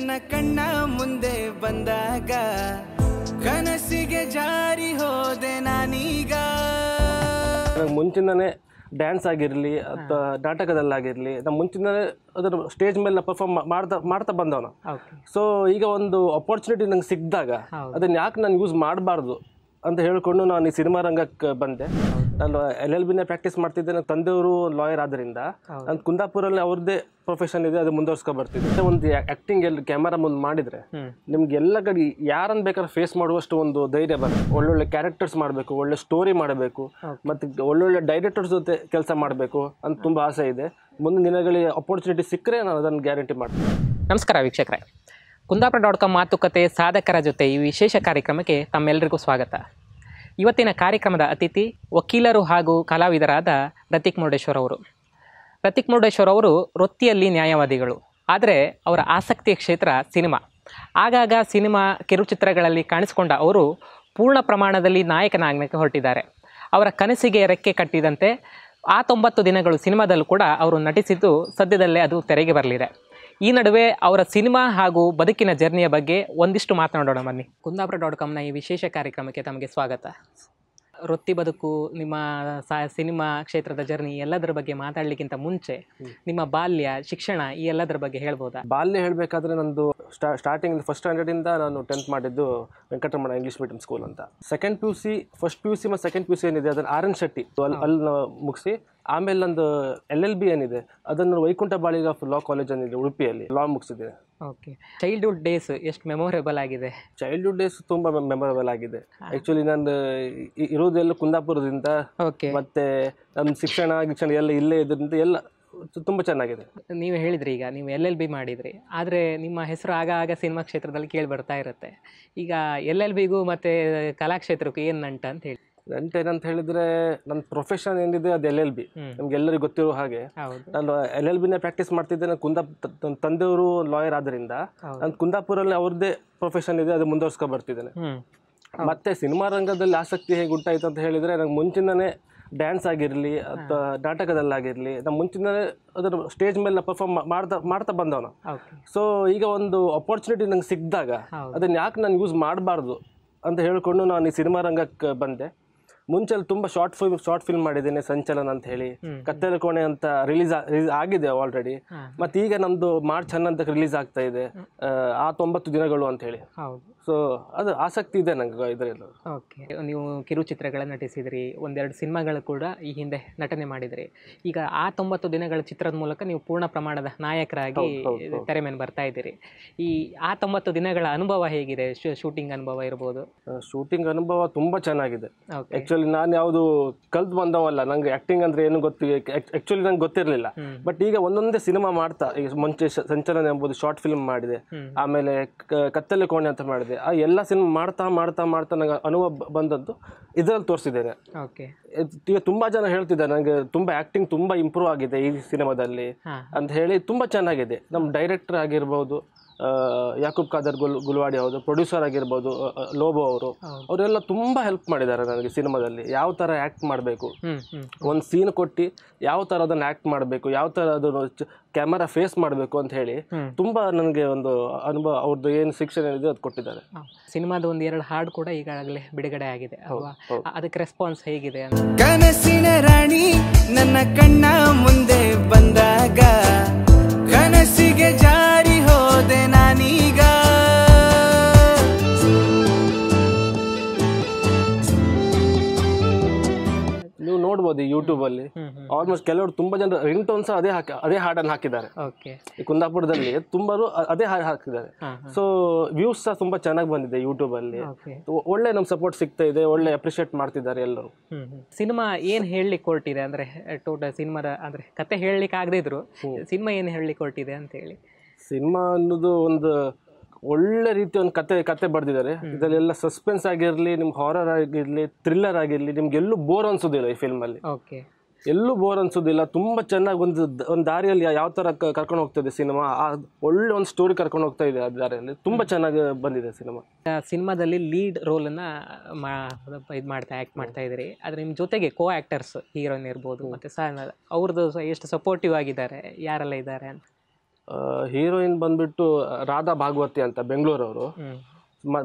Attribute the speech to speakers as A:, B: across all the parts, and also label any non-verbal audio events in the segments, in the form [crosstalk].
A: ನನ್ನ ಕಣ್ಣ ಮುಂದೆ ಬಂದಾಗ ಕನಸಿಗೆ ಜಾರಿ ಹೋದೆ ನಾನೀಗ
B: ನಂಗೆ ಡ್ಯಾನ್ಸ್ ಆಗಿರಲಿ ಅಥವಾ ನಾಟಕದಲ್ಲಾಗಿರಲಿ ನಮ್ಮ ಮುಂಚಿನನೇ ಅದರ ಸ್ಟೇಜ್ ಮೇಲೆ ಪರ್ಫಾರ್ಮ್ ಮಾಡ್ತಾ ಮಾಡ್ತಾ ಬಂದವನು ಸೊ ಈಗ ಒಂದು ಅಪರ್ಚುನಿಟಿ ನಂಗೆ ಸಿಕ್ಕಿದಾಗ ಅದನ್ನ ಯಾಕೆ ನಾನು ಯೂಸ್ ಮಾಡಬಾರ್ದು ಅಂತ ಹೇಳಿಕೊಂಡು ನಾನು ಈ ಸಿನಿಮಾ ರಂಗಕ್ಕೆ ಬಂದೆ ನಾನು ಎಲ್ ಎಲ್ ಬಿನೇ ಪ್ರಾಕ್ಟೀಸ್ ಮಾಡ್ತಿದ್ದೆ ನನ್ನ ತಂದೆಯವರು ಲಾಯರ್ ಆದ್ದರಿಂದ ನಾನು ಕುಂದಾಪುರಲ್ಲಿ ಅವ್ರದ್ದೇ ಪ್ರೊಫೆಷನ್ ಇದೆ ಅದು ಮುಂದುವರ್ಸ್ಕೊ ಬರ್ತಿದ್ದೆ ಒಂದು ಆ್ಯಕ್ಟಿಂಗ್ ಎಲ್ಲಿ ಕ್ಯಾಮರಾ ಮುಂದೆ ಮಾಡಿದರೆ ನಿಮ್ಗೆ ಎಲ್ಲ ಕಡೆ ಯಾರನ್ನು ಬೇಕಾದ್ರೆ ಫೇಸ್ ಮಾಡುವಷ್ಟು ಒಂದು ಧೈರ್ಯ ಬರುತ್ತೆ ಒಳ್ಳೊಳ್ಳೆ ಕ್ಯಾರೆಕ್ಟರ್ಸ್ ಮಾಡಬೇಕು ಒಳ್ಳೆ ಸ್ಟೋರಿ ಮಾಡಬೇಕು ಮತ್ತು ಒಳ್ಳೊಳ್ಳೆ ಡೈರೆಕ್ಟರ್ಸ್ ಜೊತೆ ಕೆಲಸ ಮಾಡಬೇಕು ಅಂತ ತುಂಬ ಆಸೆ ಇದೆ ಮುಂದಿನ ದಿನಗಳಿಗೆ ಅಪರ್ಚುನಿಟಿ ಸಿಕ್ಕರೆ ನಾನು ಅದನ್ನು ಗ್ಯಾರಂಟಿ
A: ಮಾಡ್ತೀನಿ ನಮಸ್ಕಾರ ವೀಕ್ಷಕರೇ ಕುಂದಾಪುರ ಡಾಟ್ ಕಾಮ್ ಮಾತುಕತೆ ಸಾಧಕರ ಜೊತೆ ಈ ವಿಶೇಷ ಕಾರ್ಯಕ್ರಮಕ್ಕೆ ತಮ್ಮೆಲ್ಲರಿಗೂ ಸ್ವಾಗತ ಇವತ್ತಿನ ಕಾರ್ಯಕ್ರಮದ ಅತಿಥಿ ವಕೀಲರು ಹಾಗೂ ಕಲಾವಿದರಾದ ರತಿಕ್ ಮುರುಡೇಶ್ವರ್ ಅವರು ರತಿಕ್ ಮುರುಡೇಶ್ವರ್ ಅವರು ವೃತ್ತಿಯಲ್ಲಿ ನ್ಯಾಯವಾದಿಗಳು ಆದರೆ ಅವರ ಆಸಕ್ತಿಯ ಕ್ಷೇತ್ರ ಸಿನಿಮಾ ಆಗಾಗ ಸಿನಿಮಾ ಕಿರುಚಿತ್ರಗಳಲ್ಲಿ ಕಾಣಿಸಿಕೊಂಡ ಅವರು ಪೂರ್ಣ ಪ್ರಮಾಣದಲ್ಲಿ ನಾಯಕನಾಗಕ್ಕೆ ಹೊರಟಿದ್ದಾರೆ ಅವರ ಕನಸಿಗೆ ರೆಕ್ಕೆ ಕಟ್ಟಿದಂತೆ ಆ ತೊಂಬತ್ತು ದಿನಗಳು ಸಿನಿಮಾದಲ್ಲೂ ಕೂಡ ಅವರು ನಟಿಸಿದ್ದು ಸದ್ಯದಲ್ಲೇ ಅದು ತೆರೆಗೆ ಬರಲಿದೆ ಈ ನಡುವೆ ಅವರ ಸಿನಿಮಾ ಹಾಗೂ ಬದುಕಿನ ಜರ್ನಿಯ ಬಗ್ಗೆ ಒಂದಿಷ್ಟು ಮಾತನಾಡೋಣ ಬನ್ನಿ ಕುಂದಾಪುರ ಡಾಟ್ ಕಾಮ್ನ ಈ ವಿಶೇಷ ಕಾರ್ಯಕ್ರಮಕ್ಕೆ ತಮಗೆ ಸ್ವಾಗತ ವೃತ್ತಿ ಬದುಕು ನಿಮ್ಮ ಸಿನಿಮಾ ಕ್ಷೇತ್ರದ ಜರ್ನಿ ಎಲ್ಲದರ ಬಗ್ಗೆ ಮಾತಾಡ್ಲಿಕ್ಕಿಂತ ಮುಂಚೆ ನಿಮ್ಮ ಬಾಲ್ಯ ಶಿಕ್ಷಣ ಈ ಎಲ್ಲದರ ಬಗ್ಗೆ ಹೇಳ್ಬೋದಾ
B: ಬಾಲ್ಯ ಹೇಳಬೇಕಾದ್ರೆ ನಂದು ಸ್ಟಾರ್ಟಿಂಗ್ ಫಸ್ಟ್ ಇಂದ ನಾನು ಟೆಂತ್ ಮಾಡಿದ್ದು ವೆಂಕಟರಮಣ ಇಂಗ್ಲೀಷ್ ಮೀಡಿಯಂ ಸ್ಕೂಲ್ ಅಂತ second P U C first P U C ಮತ್ತು ಸೆಕೆಂಡ್ ಪಿ ಯು ಸಿ ಏನಿದೆ ಅದನ್ನು ಆರ್ ಎನ್ ಶೆಟ್ಟಿ ಅಲ್ಲಿ ಅಲ್ಲಿ ಮುಗಿಸಿ ಆಮೇಲೆ ನಂದು ಎಲ್ ಎಲ್ ಬಿ ಏನಿದೆ ಅದನ್ನು ವೈಕುಂಠ ಬಾಳಿಗಾಫ್ ಲಾ ಕಾಲೇಜ್ ಏನಿದೆ ಉಡುಪಿಯಲ್ಲಿ ಲಾ ಮುಗಿಸಿದೆ
A: ಓಕೆ ಚೈಲ್ಡ್ಹುಡ್ ಡೇಸ್
B: ಎಷ್ಟು ಮೆಮೊರೇಬಲ್ ಆಗಿದೆ ಚೈಲ್ಡ್ಹುಡ್ ಡೇಸ್ ತುಂಬಾ ಮೆಮೊರೇಬಲ್ ಆಗಿದೆ ಆ್ಯಕ್ಚುಲಿ ನಂದು ಇರೋದೆಲ್ಲ ಇರುವುದೆಲ್ಲ ಕುಂದಾಪುರದಿಂದ ಓಕೆ ಮತ್ತೆ ನಮ್ಮ ಶಿಕ್ಷಣ ಗಿಕ್ಷಣ ಎಲ್ಲ ಇಲ್ಲೇ ಇದರಿಂದ ಎಲ್ಲ ತುಂಬ ತುಂಬಾ ಚೆನ್ನಾಗಿದೆ
A: ನೀವು ಹೇಳಿದ್ರಿ ಈಗ ನೀವು ಎಲ್ ಎಲ್ ಬಿ ಮಾಡಿದ್ರಿ ಆದರೆ ನಿಮ್ಮ ಹೆಸರು ಆಗ ಆಗ ಸಿನಿಮಾ ಕ್ಷೇತ್ರದಲ್ಲಿ ಕೇಳಿ ಬರ್ತಾ ಇರುತ್ತೆ ಈಗ ಎಲ್ ಎಲ್ ಬಿಗೂ ಮತ್ತು ಕಲಾಕ್ಷೇತ್ರಕ್ಕೂ ಏನು ನಂಟ ಅಂತ ಹೇಳಿ ನಂಟು ಏನಂತ ಹೇಳಿದ್ರೆ ನನ್ನ ಪ್ರೊಫೆಷನ್ ಏನಿದೆ ಅದು ಎಲ್ ಎಲ್ ಬಿ ನಮ್ಗೆ ಎಲ್ಲರಿಗೂ ಗೊತ್ತಿರೋ ಹಾಗೆ ನಾನು
B: ಎಲ್ ಎಲ್ ನೇ ಪ್ರಾಕ್ಟೀಸ್ ಮಾಡ್ತಿದ್ದೆ ನಾನು ಕುಂದಾ ನನ್ನ ತಂದೆಯವರು ಲಾಯರ್ ಆದ್ರಿಂದ ನಾನು ಕುಂದಾಪುರಲ್ಲಿ ಅವ್ರದ್ದೇ ಪ್ರೊಫೆಷನ್ ಇದೆ ಅದು ಮುಂದುವರ್ಸ್ಕೊಂಡು ಬರ್ತಿದ್ದೇನೆ ಮತ್ತೆ ಸಿನಿಮಾ ರಂಗದಲ್ಲಿ ಆಸಕ್ತಿ ಹೇಗೆ ಉಂಟಾಯ್ತು ಅಂತ ಹೇಳಿದ್ರೆ ನಂಗೆ ಮುಂಚಿನನೇ ಡ್ಯಾನ್ಸ್ ಆಗಿರಲಿ ಅಥವಾ ನಾಟಕದಲ್ಲಾಗಿರಲಿ ನಮ್ಮ ಮುಂಚಿನನೇ ಅದರ ಸ್ಟೇಜ್ ಮೇಲೆ ಪರ್ಫಾರ್ಮ್ ಮಾಡ್ತಾ ಮಾಡ್ತಾ ಬಂದವನು ಸೊ ಈಗ ಒಂದು ಅಪರ್ಚುನಿಟಿ ನಂಗೆ ಸಿಕ್ಕಿದಾಗ ಅದನ್ನ ಯಾಕೆ ನಾನು ಯೂಸ್ ಮಾಡಬಾರ್ದು ಅಂತ ಹೇಳಿಕೊಂಡು ನಾನು ಈ ಸಿನಿಮಾ ರಂಗಕ್ಕೆ ಬಂದೆ ಮುಂಚೆ ತುಂಬಾ ಶಾರ್ಟ್ ಫಿಲ್ಮ್ ಶಾರ್ಟ್ ಫಿಲ್ಮ್ ಮಾಡಿದ್ದೀನಿ ಸಂಚಲನ ಅಂತ ಹೇಳಿ ಕತ್ತಲ ಕೋಣೆ ಅಂತ ರಿಲೀಸ್ ಆಗಿದೆ ಆಲ್ರೆಡಿ ಮತ್ತೆ ಈಗ ನಮ್ದು ಮಾರ್ಚ್ ಹನ್ನೊಂದಕ್ಕೆ ರಿಲೀಸ್ ಆಗ್ತಾ ಇದೆ ಆ ತೊಂಬತ್ತು ದಿನಗಳು ಅಂತ ಹೇಳಿ ಸೊ ಅದು ಆಸಕ್ತಿ ಇದೆ ನಂಗೆ ಇದರಲ್ಲಿ
A: ಓಕೆ ನೀವು ಕಿರುಚಿತ್ರಗಳ ನಟಿಸಿದ್ರಿ ಒಂದೆರಡು ಸಿನಿಮಾಗಳು ಕೂಡ ಈ ಹಿಂದೆ ನಟನೆ ಮಾಡಿದ್ರಿ ಈಗ ಆ ತೊಂಬತ್ತು ದಿನಗಳ ಚಿತ್ರದ ಮೂಲಕ ನೀವು ಪೂರ್ಣ ಪ್ರಮಾಣದ ನಾಯಕರಾಗಿ ತೆರೆ ಮೇಲೆ ಬರ್ತಾ ಇದ್ದೀರಿ ಈ ಆ ತೊಂಬತ್ತು ದಿನಗಳ ಅನುಭವ ಹೇಗಿದೆ ಶೂಟಿಂಗ್ ಅನುಭವ ಇರ್ಬೋದು ಶೂಟಿಂಗ್ ಅನುಭವ ತುಂಬಾ
B: ಚೆನ್ನಾಗಿದೆ ಅದರಲ್ಲಿ ನಾನು ಯಾವುದು ಕಲ್ತು ಬಂದವಲ್ಲ ನಂಗೆ ಆ್ಯಕ್ಟಿಂಗ್ ಅಂದರೆ ಏನು ಗೊತ್ತು ಆ್ಯಕ್ಚುಲಿ ನಂಗೆ ಗೊತ್ತಿರಲಿಲ್ಲ ಬಟ್ ಈಗ ಒಂದೊಂದೇ ಸಿನಿಮಾ ಮಾಡ್ತಾ ಈಗ ಮುಂಚೆ ಸಂಚಲನ ಎಂಬುದು ಶಾರ್ಟ್ ಫಿಲ್ಮ್ ಮಾಡಿದೆ ಆಮೇಲೆ ಕತ್ತಲೆ ಕೋಣೆ ಅಂತ ಮಾಡಿದೆ ಆ ಎಲ್ಲ ಸಿನಿಮಾ ಮಾಡ್ತಾ ಮಾಡ್ತಾ ಮಾಡ್ತಾ ನಂಗೆ ಅನುಭವ ಬಂದದ್ದು ಇದರಲ್ಲಿ ತೋರಿಸಿದ್ದೇನೆ ಈಗ ತುಂಬ ಜನ ಹೇಳ್ತಿದ್ದಾರೆ ನನಗೆ ತುಂಬ ಆ್ಯಕ್ಟಿಂಗ್ ತುಂಬ ಇಂಪ್ರೂವ್ ಆಗಿದೆ ಈ ಸಿನಿಮಾದಲ್ಲಿ ಅಂತ ಹೇಳಿ ತುಂಬ ಚೆನ್ನಾಗಿದೆ ನಮ್ಮ ಡೈರೆಕ್ಟರ್ ಆಗಿರ್ಬೋದು ಯಾಕೂಬ್ ಖಾದರ್ ಗುಲ್ ಗುಲ್ವಾಡಿ ಅವರು ಪ್ರೊಡ್ಯೂಸರ್ ಆಗಿರ್ಬೋದು ಲೋಬೋ ಅವರು ಅವರೆಲ್ಲ ತುಂಬ ಹೆಲ್ಪ್ ಮಾಡಿದ್ದಾರೆ ನನಗೆ ಸಿನಿಮಾದಲ್ಲಿ ಯಾವ ಥರ ಆ್ಯಕ್ಟ್ ಮಾಡಬೇಕು ಒಂದು ಸೀನ್ ಕೊಟ್ಟು ಯಾವ ಥರ ಅದನ್ನು ಆ್ಯಕ್ಟ್ ಮಾಡಬೇಕು ಯಾವ ಥರ ಅದನ್ನು ಕ್ಯಾಮರಾ ಫೇಸ್ ಮಾಡಬೇಕು ಅಂತ ಹೇಳಿ ತುಂಬ ನನಗೆ ಒಂದು ಅನುಭವ ಅವ್ರದ್ದು ಏನು ಶಿಕ್ಷಣ
A: ಇದೆ ಅದು ಕೊಟ್ಟಿದ್ದಾರೆ ಸಿನಿಮಾದ ಒಂದು ಎರಡು ಹಾಡು ಕೂಡ ಈಗಾಗಲೇ ಬಿಡುಗಡೆ ಆಗಿದೆ ಅದಕ್ಕೆ ರೆಸ್ಪಾನ್ಸ್ ಹೇಗಿದೆ ಕನಸಿನ ರಾಣಿ ನನ್ನ ಕಣ್ಣ ಮುಂದೆ ಬಂದಾಗ ಕನಸಿಗೆ ಜಾ
B: ನೋಡ್ಬೋದು ಯೂಟ್ಯೂಬ್ ಅಲ್ಲಿ ಆಲ್ಮೋಸ್ಟ್ ಕೆಲವರು ತುಂಬಾ ಜನ ರಿಂಗ್ ಟೋನ್ ಅದೇ ಹಾಕಿ ಅದೇ ಹಾಡನ್ನು ಹಾಕಿದ್ದಾರೆ ಈ ಕುಂದಾಪುರದಲ್ಲಿ ತುಂಬಾ ಅದೇ ಹಾಡು ಹಾಕಿದ್ದಾರೆ ಸೊ ವ್ಯೂಸ್ ಸಹ ತುಂಬಾ ಚೆನ್ನಾಗಿ ಬಂದಿದೆ ಯೂಟ್ಯೂಬ್ ಅಲ್ಲಿ ಒಳ್ಳೆ ನಮ್ ಸಪೋರ್ಟ್ ಸಿಗ್ತಾ ಇದೆ ಒಳ್ಳೆ ಅಪ್ರಿಶಿಯೇಟ್ ಮಾಡ್ತಿದ್ದಾರೆ ಎಲ್ಲರೂ
A: ಸಿನಿಮಾ ಏನ್ ಹೇಳಲಿಕ್ಕೆ ಕೊಟ್ಟಿದೆ ಅಂದ್ರೆ ಟೋಟಲ್ ಸಿನಿಮಾದ ಅಂದ್ರೆ ಕತೆ ಹೇಳಲಿಕ್ಕೆ ಆಗದಿದ್ರು ಸಿನಿಮಾ ಏನ್ ಹೇಳಲಿಕ್ಕೆ ಕೊಟ್ಟಿದೆ ಅಂತ ಹೇಳಿ
B: ಸಿನಿಮಾ ಅನ್ನೋದು ಒಂದು ಒಳ್ಳೆ ರೀತಿ ಒಂದು ಕತೆ ಕತೆ ಬರೆದಿದ್ದಾರೆ ಇದರಲ್ಲೆಲ್ಲ ಸಸ್ಪೆನ್ಸ್ ಆಗಿರಲಿ ನಿಮ್ಗೆ ಹಾರರ್ ಆಗಿರಲಿ ಥ್ರಿಲ್ಲರ್ ಆಗಿರಲಿ ನಿಮ್ಗೆಲ್ಲೂ ಬೋರ್ ಅನ್ಸೋದಿಲ್ಲ ಈ ಫಿಲ್ಮಲ್ಲಿ ಎಲ್ಲೂ ಬೋರ್ ಅನ್ಸೋದಿಲ್ಲ ತುಂಬ ಚೆನ್ನಾಗಿ ಒಂದು ಒಂದು ದಾರಿಯಲ್ಲಿ ಯಾವ ಥರ ಕರ್ಕೊಂಡು ಹೋಗ್ತದೆ ಸಿನಿಮಾ ಆ ಒಳ್ಳೆ ಒಂದು ಸ್ಟೋರಿ ಕರ್ಕೊಂಡು ಹೋಗ್ತಾ ಇದೆ ಆ ದಾರಿಯಲ್ಲಿ ತುಂಬ ಚೆನ್ನಾಗಿ ಬಂದಿದೆ ಸಿನಿಮಾ
A: ಸಿನಿಮಾದಲ್ಲಿ ಲೀಡ್ ರೋಲನ್ನು ಮಾ ಇದು ಮಾಡ್ತಾ ಆ್ಯಕ್ಟ್ ಮಾಡ್ತಾ ಇದ್ದೀರಿ ಆದರೆ ನಿಮ್ಮ ಜೊತೆಗೆ ಕೋ ಆ್ಯಕ್ಟರ್ಸ್ ಹೀರೋಯಿನ್ ಇರ್ಬೋದು ಮತ್ತು ಸಹ ಅವ್ರದ್ದು ಎಷ್ಟು ಸಪೋರ್ಟಿವ್ ಆಗಿದ್ದಾರೆ ಯಾರೆಲ್ಲ ಇದ್ದಾರೆ ಅಂತ
B: ಹೀರೋಯಿನ್ ಬಂದ್ಬಿಟ್ಟು ರಾಧಾ ಭಾಗವತಿ ಅಂತ ಬೆಂಗಳೂರವರು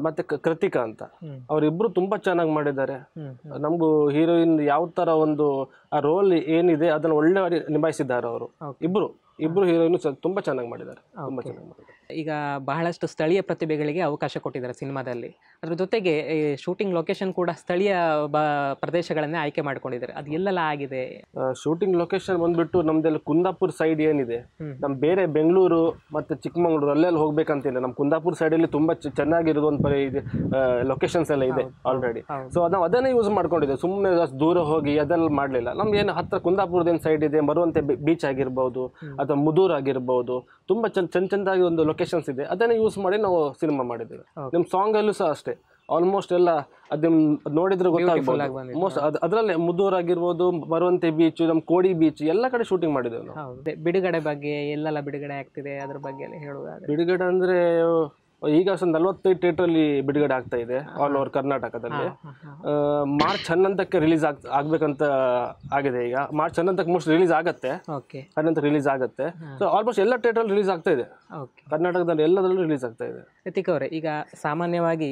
B: ಮತ್ತೆ ಕೃತಿಕಾ ಅಂತ ಅವರಿಬ್ರು ತುಂಬಾ ಚೆನ್ನಾಗಿ ಮಾಡಿದ್ದಾರೆ ನಮಗೂ ಹೀರೋಯಿನ್ ಯಾವ ತರ ಒಂದು ಆ ರೋಲ್ ಏನಿದೆ ಅದನ್ನ ಒಳ್ಳೆ ನಿಭಾಯಿಸಿದ್ದಾರೆ ಅವರು ಇಬ್ರು ಇಬ್ಬರು ಹೀರೋಯಿನ್ ತುಂಬಾ ಚೆನ್ನಾಗಿ ಮಾಡಿದ್ದಾರೆ ಚೆನ್ನಾಗಿ ಮಾಡಿದ್ದಾರೆ
A: ಈಗ ಬಹಳಷ್ಟು ಸ್ಥಳೀಯ ಪ್ರತಿಭೆಗಳಿಗೆ ಅವಕಾಶ ಕೊಟ್ಟಿದ್ದಾರೆ ಸಿನಿಮಾದಲ್ಲಿ ಅದ್ರ ಜೊತೆಗೆ ಶೂಟಿಂಗ್ ಲೊಕೇಶನ್ ಕೂಡ ಸ್ಥಳೀಯ ಪ್ರದೇಶಗಳನ್ನೇ ಆಯ್ಕೆ ಮಾಡ್ಕೊಂಡಿದ್ದಾರೆ ಅದು ಎಲ್ಲೆಲ್ಲ ಆಗಿದೆ
B: ಶೂಟಿಂಗ್ ಲೊಕೇಶನ್ ಬಂದ್ಬಿಟ್ಟು ನಮ್ದೆಲ್ಲ ಕುಂದಾಪುರ್ ಸೈಡ್ ಏನಿದೆ ನಮ್ ಬೇರೆ ಬೆಂಗಳೂರು ಮತ್ತೆ ಚಿಕ್ಕಮಗಳೂರು ಅಲ್ಲೆಲ್ಲ ಹೋಗ್ಬೇಕಂತಿಲ್ಲ ನಮ್ಮ ಕುಂದಾಪುರ ಅಲ್ಲಿ ತುಂಬಾ ಚೆನ್ನಾಗಿರೋದು ಒಂದ್ ಪರಿ ಇದೆ ಲೊಕೇಶನ್ಸ್ ಎಲ್ಲ ಇದೆ ಆಲ್ರೆಡಿ ಸೊ ನಾವು ಅದನ್ನೇ ಯೂಸ್ ಮಾಡ್ಕೊಂಡಿದ್ದೇವೆ ಸುಮ್ಮನೆ ದೂರ ಹೋಗಿ ಅದೆಲ್ಲ ಮಾಡ್ಲಿಲ್ಲ ನಮ್ಗೆ ಏನು ಹತ್ರ ಕುಂದಾಪುರದ ಸೈಡ್ ಇದೆ ಬರುವಂತೆ ಬೀಚ್ ಆಗಿರ್ಬೋದು ಅಥವಾ ಮುದೂರ್ ಆಗಿರ್ಬೋದು ತುಂಬಾ ಚಂದ ಚಂದ ಚಂದಾಗಿ ಒಂದು ಲೊಕೇಶನ್ಸ್ ಇದೆ ಅದನ್ನ ಯೂಸ್ ಮಾಡಿ ನಾವು ಸಿನಿಮಾ ಮಾಡಿದ್ದೇವೆ ಸಾಂಗ್ ಅಲ್ಲೂ ಸಹ ಅಷ್ಟೇ ಆಲ್ಮೋಸ್ಟ್ ಎಲ್ಲ ಅದ್ ನೋಡಿದ್ರೆ ಗೊತ್ತಾಗ್ಬೋದು ಮೋಸ್ಟ್ ಅದರಲ್ಲೇ ಮುದ್ದೂರ್ ಆಗಿರ್ಬೋದು ಬರುವಂತೆ ಬೀಚ್ ನಮ್ ಕೋಡಿ ಬೀಚ್ ಎಲ್ಲ ಕಡೆ ಶೂಟಿಂಗ್ ಮಾಡಿದ್ದೇವೆ
A: ನಾವು ಬಿಡುಗಡೆ ಬಗ್ಗೆ ಎಲ್ಲೆಲ್ಲ ಬಿಡುಗಡೆ ಆಗ್ತಿದೆ ಅದ್ರ ಬಗ್ಗೆ
B: ಬಿಡುಗಡೆ ಅಂದ್ರೆ ಈಗ ಸಹ ನಲವತ್ತೈದು ಥಿಯೇಟ್ರಲ್ಲಿ ಬಿಡುಗಡೆ ಆಗ್ತಾ ಇದೆ ಆಲ್ ಓವರ್ ಕರ್ನಾಟಕದಲ್ಲಿ ಮಾರ್ಚ್ ಹನ್ನೊಂದಕ್ಕೆ ರಿಲೀಸ್ ಆಗ್ ಆಗ್ಬೇಕಂತ ಆಗಿದೆ ಈಗ ಮಾರ್ಚ್ ಹನ್ನೊಂದಕ್ಕೆ ಮೋಸ್ಟ್ ರಿಲೀಸ್ ಆಗುತ್ತೆ ಹನ್ನೊಂದಕ್ಕೆ ರಿಲೀಸ್ ಆಗುತ್ತೆ ಸೊ ಆಲ್ಮೋಸ್ಟ್ ಎಲ್ಲ ಥಿಯೇಟ್ರಲ್ಲಿ ರಿಲೀಸ್ ಆಗ್ತಾ ಇದೆ ಕರ್ನಾಟಕದಲ್ಲಿ ಎಲ್ಲದರಲ್ಲೂ ರಿಲೀಸ್ ಆಗ್ತಾ ಇದೆ
A: ರಿತಿಕ್ ಈಗ ಸಾಮಾನ್ಯವಾಗಿ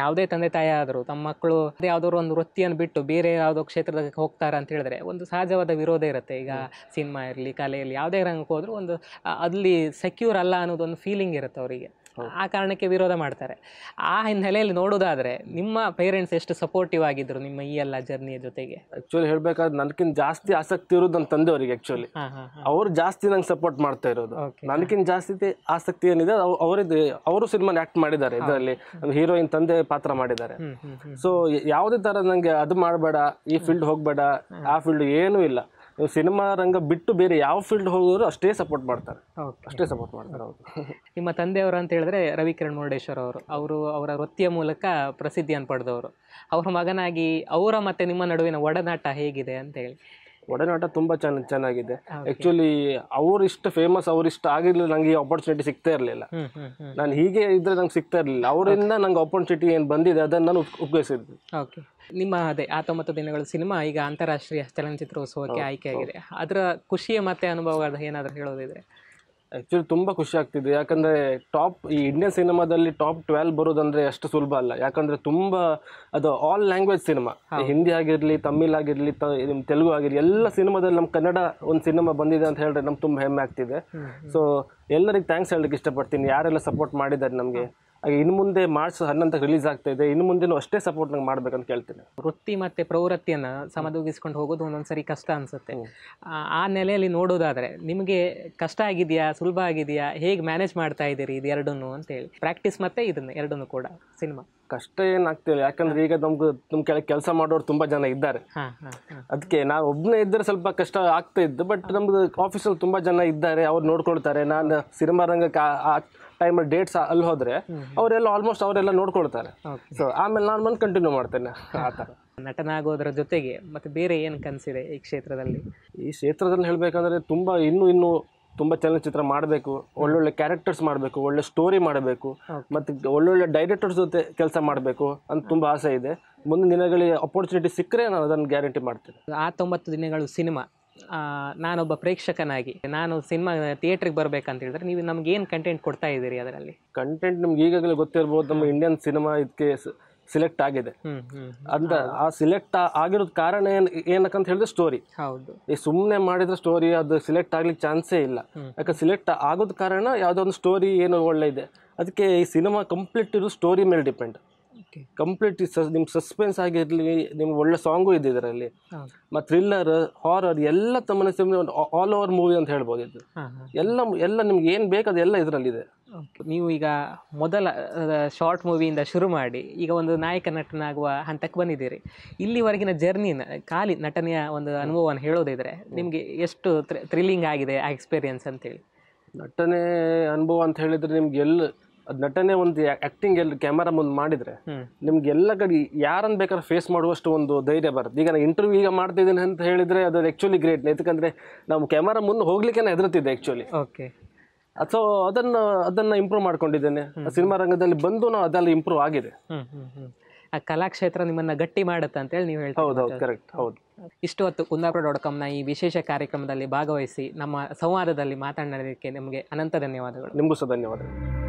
A: ಯಾವುದೇ ತಂದೆ ತಾಯಿ ಆದರೂ ತಮ್ಮ ಮಕ್ಕಳು ಯಾವ್ದಾದ್ರು ಒಂದು ವೃತ್ತಿಯನ್ನು ಬಿಟ್ಟು ಬೇರೆ ಯಾವುದೋ ಕ್ಷೇತ್ರದಾಗ ಹೋಗ್ತಾರೆ ಅಂತ ಹೇಳಿದ್ರೆ ಒಂದು ಸಹಜವಾದ ವಿರೋಧ ಇರುತ್ತೆ ಈಗ ಸಿನಿಮಾ ಇರಲಿ ಕಲೆಯಲ್ಲಿ ಯಾವುದೇ ರಂಗಕ್ಕೆ ಹೋದರೂ ಒಂದು ಅಲ್ಲಿ ಸೆಕ್ಯೂರ್ ಅಲ್ಲ ಅನ್ನೋದೊಂದು ಫೀಲಿಂಗ್ ಇರುತ್ತೆ ಅವರಿಗೆ ಆ ಕಾರಣಕ್ಕೆ ವಿರೋಧ ಮಾಡ್ತಾರೆ ಆ ಹಿನ್ನೆಲೆಯಲ್ಲಿ ನೋಡೋದಾದ್ರೆ ನಿಮ್ಮ ಪೇರೆಂಟ್ಸ್ ಎಷ್ಟು ಸಪೋರ್ಟಿವ್ ಆಗಿದ್ರು ನಿಮ್ಮ ಈ ಎಲ್ಲ ಜರ್ನಿಯ ಜೊತೆಗೆ
B: ಆಕ್ಚುಲಿ ಹೇಳ್ಬೇಕಾದ್ರೆ ನನಗಿಂತ ಜಾಸ್ತಿ ಆಸಕ್ತಿ ಇರೋದು ನನ್ನ ತಂದೆಯವರಿಗೆ ಆಕ್ಚುಲಿ ಅವರು ಜಾಸ್ತಿ ನಂಗೆ ಸಪೋರ್ಟ್ ಮಾಡ್ತಾ ಇರೋದು ನನಗಿಂತ ಜಾಸ್ತಿ ಆಸಕ್ತಿ ಏನಿದೆ ಅವರಿದ್ದು ಅವರು ಸಿನಿಮಾನ ಆಕ್ಟ್ ಮಾಡಿದ್ದಾರೆ ಇದರಲ್ಲಿ ಹೀರೋಯಿನ್ ತಂದೆ ಪಾತ್ರ ಮಾಡಿದ್ದಾರೆ ಸೊ ಯಾವುದೇ ಥರ ನನಗೆ ಅದು ಮಾಡಬೇಡ ಈ ಫೀಲ್ಡ್ ಹೋಗಬೇಡ ಆ ಫೀಲ್ಡ್ ಏನೂ ಇಲ್ಲ ಸಿನಿಮಾ ರಂಗ ಬಿಟ್ಟು ಬೇರೆ ಯಾವ ಫೀಲ್ಡ್ ಹೋಗೋರು ಅಷ್ಟೇ ಸಪೋರ್ಟ್ ಮಾಡ್ತಾರೆ
A: ಅಷ್ಟೇ ಸಪೋರ್ಟ್ ಮಾಡ್ತಾರೆ ಹೌದು [laughs] ನಿಮ್ಮ ತಂದೆಯವರು ಅಂತ ಹೇಳಿದ್ರೆ ರವಿಕಿರಣ್ ಮುರುಡೇಶ್ವರ ಅವರು ಅವರು ಅವರ ವೃತ್ತಿಯ ಮೂಲಕ ಪ್ರಸಿದ್ಧಿಯನ್ನು ಪಡೆದವರು ಅವರ ಮಗನಾಗಿ ಅವರ ಮತ್ತೆ ನಿಮ್ಮ ನಡುವಿನ ಒಡನಾಟ ಹೇಗಿದೆ ಅಂತ ಹೇಳಿ
B: ಒಡನಾಟ ತುಂಬಾ ಚೆನ್ನ ಚೆನ್ನಾಗಿದೆ ಆ್ಯಕ್ಚುಲಿ ಅವರಿಷ್ಟು ಫೇಮಸ್ ಅವರಿಷ್ಟು ಆಗಿರಲಿಲ್ಲ ನಂಗೆ ಈ ಆಪರ್ಚುನಿಟಿ ಸಿಗ್ತಾ ಇರಲಿಲ್ಲ ನಾನು ಹೀಗೆ ಇದ್ರೆ ನಂಗೆ ಸಿಗ್ತಾ ಇರಲಿಲ್ಲ ಅವರಿಂದ ನಂಗೆ ಆಪರ್ಚುನಿಟಿ ಏನು ಬಂದಿದೆ ಅದನ್ನು ನಾನು ಉಪಯೋಗಿಸಿದ್ವಿ
A: ಓಕೆ ನಿಮ್ಮ ಅದೇ ಹತ್ತೊಂಬತ್ತು ದಿನಗಳು ಸಿನಿಮಾ ಈಗ ಅಂತಾರಾಷ್ಟ್ರೀಯ ಚಲನಚಿತ್ರೋತ್ಸವಕ್ಕೆ ಆಗಿದೆ ಅದರ ಖುಷಿಯ ಮತ್ತೆ ಅನುಭವ ಏನಾದರೂ ಹೇಳೋದಿದ್ರೆ ಆ್ಯಕ್ಚುಲಿ
B: ತುಂಬ ಖುಷಿ ಆಗ್ತಿದೆ ಯಾಕಂದರೆ ಟಾಪ್ ಈ ಇಂಡಿಯನ್ ಸಿನಿಮಾದಲ್ಲಿ ಟಾಪ್ ಟ್ವೆಲ್ ಬರೋದಂದರೆ ಅಷ್ಟು ಸುಲಭ ಅಲ್ಲ ಯಾಕಂದರೆ ತುಂಬ ಅದು ಆಲ್ ಲ್ಯಾಂಗ್ವೇಜ್ ಸಿನಿಮಾ ಹಿಂದಿ ಆಗಿರಲಿ ತಮಿಳ್ ಆಗಿರಲಿ ತೆಲುಗು ಆಗಿರಲಿ ಎಲ್ಲ ಸಿನಿಮಾದಲ್ಲಿ ನಮ್ಮ ಕನ್ನಡ ಒಂದು ಸಿನಿಮಾ ಬಂದಿದೆ ಅಂತ ಹೇಳಿದ್ರೆ ನಮ್ಗೆ ತುಂಬ ಹೆಮ್ಮೆ ಆಗ್ತಿದೆ ಸೊ ಎಲ್ಲರಿಗೆ ಥ್ಯಾಂಕ್ಸ್ ಇಷ್ಟ ಇಷ್ಟಪಡ್ತೀನಿ ಯಾರೆಲ್ಲ ಸಪೋರ್ಟ್ ಮಾಡಿದ್ದಾರೆ ನಮಗೆ ಹಾಗೆ ಇನ್ನು ಮುಂದೆ ಮಾರ್ಚ್ ಹನ್ನೊಂದಕ್ಕೆ ರಿಲೀಸ್ ಆಗ್ತಾ ಇದೆ ಇನ್ನು ಮುಂದೆ ಅಷ್ಟೇ ಸಪೋರ್ಟ್ ನಂಗೆ ಮಾಡ್ಬೇಕಂತ ಕೇಳ್ತೀನಿ
A: ವೃತ್ತಿ ಮತ್ತೆ ಪ್ರವೃತ್ತಿಯನ್ನು ಸಮದೂಗಿಸ್ಕೊಂಡು ಹೋಗೋದು ಒಂದೊಂದ್ಸರಿ ಕಷ್ಟ ಅನ್ಸುತ್ತೆ ಆ ನೆಲೆಯಲ್ಲಿ ನೋಡೋದಾದ್ರೆ ನಿಮಗೆ ಕಷ್ಟ ಆಗಿದೆಯಾ ಸುಲಭ ಆಗಿದೆಯಾ ಹೇಗೆ ಮ್ಯಾನೇಜ್ ಮಾಡ್ತಾ ಇದ್ದೀರಿ ಇದು ಎರಡನ್ನು ಅಂತ ಹೇಳಿ ಪ್ರಾಕ್ಟೀಸ್ ಮತ್ತೆ ಇದನ್ನು ಎರಡನ್ನೂ ಕೂಡ ಸಿನಿಮಾ
B: ಕಷ್ಟ ಏನಾಗ್ತಿಲ್ಲ ಯಾಕಂದ್ರೆ ಈಗ ನಮ್ಗೆ ನಮ್ ಕೆಳಗೆ ಕೆಲಸ ಮಾಡೋರು ತುಂಬಾ ಜನ ಇದ್ದಾರೆ ಅದಕ್ಕೆ ನಾನು ಒಬ್ಬನೇ ಇದ್ದರೆ ಸ್ವಲ್ಪ ಕಷ್ಟ ಆಗ್ತಾ ಇದ್ದು ಬಟ್ ನಮ್ದು ಆಫೀಸಲ್ಲಿ ತುಂಬಾ ಜನ ಇದ್ದಾರೆ ಅವ್ರು ನೋಡ್ಕೊಳ್ತಾರೆ ನಾನು ಸಿನಿಮಾ ರಂಗಕ್ಕೆ ಟೈಮಲ್ಲಿ ಡೇಟ್ಸ್ ಅಲ್ಲಿ ಹೋದ್ರೆ ಅವರೆಲ್ಲ ಆಲ್ಮೋಸ್ಟ್ ಅವರೆಲ್ಲ ನೋಡ್ಕೊಳ್ತಾರೆ ಸೊ ಆಮೇಲೆ ನಾನು ಬಂದು ಕಂಟಿನ್ಯೂ ಮಾಡ್ತೇನೆ ಆ ಥರ ನಟನಾಗೋದ್ರ ಜೊತೆಗೆ ಮತ್ತೆ ಬೇರೆ ಏನು ಕನಸಿದೆ ಈ ಕ್ಷೇತ್ರದಲ್ಲಿ ಈ ಕ್ಷೇತ್ರದಲ್ಲಿ ಹೇಳಬೇಕಂದ್ರೆ ತುಂಬ ಇನ್ನೂ ಇನ್ನೂ ತುಂಬ ಚಲನಚಿತ್ರ ಮಾಡಬೇಕು ಒಳ್ಳೊಳ್ಳೆ ಕ್ಯಾರೆಕ್ಟರ್ಸ್ ಮಾಡಬೇಕು ಒಳ್ಳೆ ಸ್ಟೋರಿ ಮಾಡಬೇಕು ಮತ್ತು ಒಳ್ಳೊಳ್ಳೆ ಡೈರೆಕ್ಟರ್ಸ್ ಜೊತೆ ಕೆಲಸ ಮಾಡಬೇಕು ಅಂತ ತುಂಬ ಆಸೆ ಇದೆ ಮುಂದಿನ ದಿನಗಳಿಗೆ ಅಪರ್ಚುನಿಟಿ ಸಿಕ್ಕರೆ ನಾನು
A: ಅದನ್ನು ಗ್ಯಾರಂಟಿ ಮಾಡ್ತೇನೆ ಆ ತೊಂಬತ್ತು ದಿನಗಳು ಸಿನಿಮಾ ನಾನೊಬ್ಬ ಪ್ರೇಕ್ಷಕನಾಗಿ ನಾನು ಸಿನಿಮಾ ಥಿಯೇಟ್ರಿಗೆ ಬರ್ಬೇಕಂತ ಹೇಳಿದ್ರೆ ನೀವು ನಮ್ಗೆ ಏನು ಕಂಟೆಂಟ್ ಕೊಡ್ತಾ ಇದ್ದೀರಿ ಅದರಲ್ಲಿ
B: ಕಂಟೆಂಟ್ ನಮ್ಗೆ ಈಗಾಗಲೇ ಗೊತ್ತಿರ್ಬೋದು ನಮ್ಮ ಇಂಡಿಯನ್ ಸಿನಿಮಾ ಇದಕ್ಕೆ ಸಿಲೆಕ್ಟ್ ಆಗಿದೆ ಅಂತ ಆ ಸಿಲೆಕ್ಟ್ ಆಗಿರೋದ್ ಕಾರಣ ಏನ್ ಏನಕ್ಕಂತ ಹೇಳಿದ್ರೆ ಸ್ಟೋರಿ ಹೌದು ಈ ಸುಮ್ಮನೆ ಮಾಡಿದ್ರೆ ಸ್ಟೋರಿ ಅದು ಸಿಲೆಕ್ಟ್ ಆಗ್ಲಿಕ್ಕೆ ಚಾನ್ಸೇ ಇಲ್ಲ ಯಾಕಂದ್ರೆ ಸಿಲೆಕ್ಟ್ ಆಗೋದ್ ಕಾರಣ ಯಾವುದೋ ಒಂದು ಸ್ಟೋರಿ ಏನು ಒಳ್ಳೆ ಇದೆ ಅದಕ್ಕೆ ಈ ಸಿನಿಮಾ ಕಂಪ್ಲೀಟ್ ಇರೋ ಸ್ಟೋರಿ ಮೇಲೆ ಡಿಪೆಂಡ್ ಕಂಪ್ಲೀಟ್ ನಿಮ್ಮ ಸಸ್ಪೆನ್ಸ್ ಆಗಿರಲಿ ನಿಮ್ಗೆ ಒಳ್ಳೆ ಸಾಂಗು ಇದೆ ಇದರಲ್ಲಿ ಮತ್ತು ಥ್ರಿಲ್ಲರ್ ಹಾರರ್ ಎಲ್ಲ ತಮ್ಮನೆ ಒಂದು ಆಲ್ ಓವರ್ ಮೂವಿ ಅಂತ ಹೇಳ್ಬೋದು ಇದು
A: ಎಲ್ಲ ಎಲ್ಲ ನಿಮ್ಗೆ ಏನು ಬೇಕು ಇದರಲ್ಲಿ ಇದರಲ್ಲಿದೆ ನೀವು ಈಗ ಮೊದಲ ಶಾರ್ಟ್ ಮೂವಿಯಿಂದ ಶುರು ಮಾಡಿ ಈಗ ಒಂದು ನಾಯಕ ನಟನಾಗುವ ಹಂತಕ್ಕೆ ಬಂದಿದ್ದೀರಿ ಇಲ್ಲಿವರೆಗಿನ ಜರ್ನಿನ ಖಾಲಿ ನಟನೆಯ ಒಂದು ಅನುಭವವನ್ನು ಹೇಳೋದಿದ್ರೆ ನಿಮಗೆ ಎಷ್ಟು ಥ್ರಿಲ್ಲಿಂಗ್ ಆಗಿದೆ ಆ ಎಕ್ಸ್ಪೀರಿಯನ್ಸ್ ಅಂತೇಳಿ
B: ನಟನೆ ಅನುಭವ ಅಂತ ಹೇಳಿದರೆ ನಿಮ್ಗೆ ಎಲ್ಲ ಅದ್ ನಟನೆ ಒಂದು ಆಕ್ಟಿಂಗ್ ಎಲ್ಲಿ ಕ್ಯಾಮರಾ ಮುಂದೆ ಮಾಡಿದ್ರೆ ನಿಮ್ಗೆ ಎಲ್ಲ ಕಡೆ ಯಾರನ್ನ ಬೇಕಾದ್ರೆ ಫೇಸ್ ಮಾಡುವಷ್ಟು ಒಂದು ಧೈರ್ಯ ಬರುತ್ತೆ ಈಗ ನಾನು ಇಂಟರ್ವ್ಯೂ ಈಗ ಮಾಡ್ತಿದ್ದೀನಿ ಅಂತ ಹೇಳಿದ್ರೆ ಅದು ಆಕ್ಚುಲಿ ಗ್ರೇಟ್ ಯಾಕಂದ್ರೆ ನಾವು ಕ್ಯಾಮರಾ ಮುಂದೆ ಹೋಗ್ಲಿಕ್ಕೆ ಹೆದರ್ತಿದ್ದೆ ಆ್ಯಕ್ಚುಲಿ ಓಕೆ ಸೊ ಅದನ್ನ ಅದನ್ನ ಇಂಪ್ರೂವ್ ಮಾಡ್ಕೊಂಡಿದ್ದೇನೆ ಸಿನಿಮಾ ರಂಗದಲ್ಲಿ ಬಂದು ನಾವು ಅದೆಲ್ಲ ಇಂಪ್ರೂವ್ ಆಗಿದೆ
A: ಆ ಕಲಾಕ್ಷೇತ್ರ ನಿಮ್ಮನ್ನ ಗಟ್ಟಿ ಮಾಡುತ್ತೆ ಅಂತ ಹೇಳಿ ನೀವು ಹೇಳ್ತಾ ಕರೆಕ್ಟ್ ಹೌದು ಇಷ್ಟು ಹೊತ್ತು ಕುಂದಾಪುರ ಡಾಟ್ ಕಾಮ್ನ ಈ ವಿಶೇಷ ಕಾರ್ಯಕ್ರಮದಲ್ಲಿ ಭಾಗವಹಿಸಿ ನಮ್ಮ ಸಂವಾದದಲ್ಲಿ ಮಾತನಾಡಲಿಕ್ಕೆ ನಿಮಗೆ ಅನಂತ ಧನ್ಯವಾದಗಳು ನಿಮಗೂ ಸಹ ಧನ್ಯವಾದಗಳು